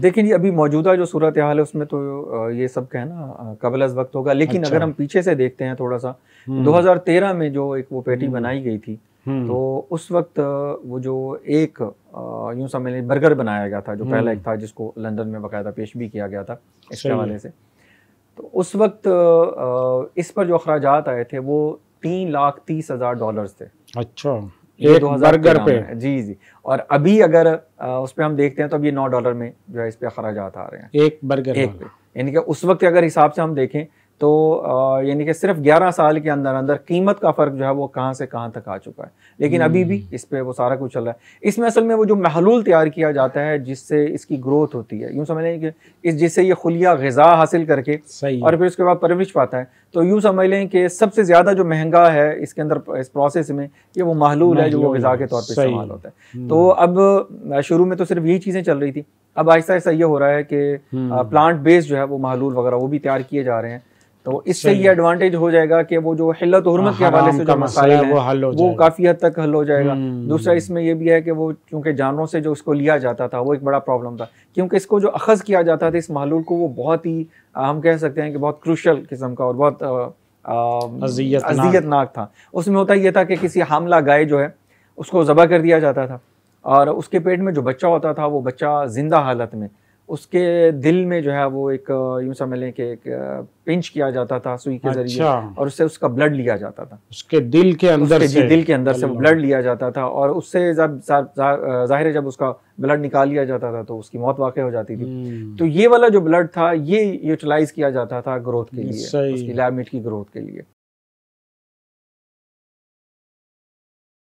देखिए जी अभी मौजूदा जो सूरत हाल है उसमें तो ये सब कहना कबल अज वक्त होगा लेकिन अच्छा। अगर हम पीछे से देखते हैं थोड़ा सा 2013 हम्म। में जो एक वो पेटी हम्म। बनाई गई थी हम्म। तो उस वक्त वो जो एक यूं समझ लें बर्गर बनाया गया था जो पहला एक था जिसको लंदन में बाकायदा पेश भी किया गया था इसके हवाले से तो उस वक्त इस पर जो अखराज आए थे वो तीन लाख तीस हज़ार डॉलर थे अच्छा एक बर्गर पे जी जी और अभी अगर उस पर हम देखते हैं तो अब ये नौ डॉलर में जो है इस पे अखराज आ रहे हैं एक बर्गर एक पे यानी कि उस वक्त अगर हिसाब से हम देखें तो यानी कि सिर्फ 11 साल के अंदर अंदर कीमत का फ़र्क जो है वो कहाँ से कहाँ तक आ चुका है लेकिन अभी भी हम्म। इस पर वो सारा कुछ चल रहा है इसमें असल में वो जो महलूल तैयार किया जाता है जिससे इसकी ग्रोथ होती है यूँ समझ लें कि इस जिससे ये खुलिया गज़ा हासिल करके सही और फिर उसके बाद परवरिश पाता है तो यूँ समझ लें कि सबसे ज़्यादा जो महंगा है इसके अंदर इस प्रोसेस में ये वो महलूल है जो वो गज़ा के तौर पर इस्तेमाल होता है हम्म। तो अब शुरू में तो सिर्फ यही चीज़ें चल रही थी अब आहिस्ता आहिस्ता ये हो रहा है कि प्लांट हम्म। बेस्ड जो है वो महलूल वगैरह वो भी तैयार किए जा रहे हैं तो इससे ये एडवांटेज हो जाएगा कि वो जो हिलत हरमत हाँ, के हवाले से जो मसाला है वो हल हो वो काफ़ी हद तक हल हो जाएगा हम्म। दूसरा इसमें यह भी है कि वो क्योंकि जानवरों से जो इसको लिया जाता था वो एक बड़ा प्रॉब्लम था क्योंकि इसको जो अखज़ किया जाता था इस महलूल को वो बहुत ही हम कह सकते हैं कि बहुत क्रूशल किस्म का और बहुत अजियतनाक था उसमें होता यह था कि किसी हमला गाय जो है उसको ज़बह कर दिया जाता था और उसके पेट में जो बच्चा होता था वो बच्चा ज़िंदा हालत में उसके दिल में जो है वो एक यूं समझ लें कि एक पिंच किया जाता था सुई के जरिए अच्छा। और उससे उसका ब्लड लिया जाता था उसके दिल के अंदर उसके से दिल के अंदर से ब्लड लिया जाता था और उससे जब जाहिर है जब उसका ब्लड निकाल लिया जाता था तो उसकी मौत वाक़ हो जाती थी हम्म। तो ये वाला जो ब्लड था ये यूटिलाइज किया जाता था ग्रोथ के लिए उसकी लैब की ग्रोथ के लिए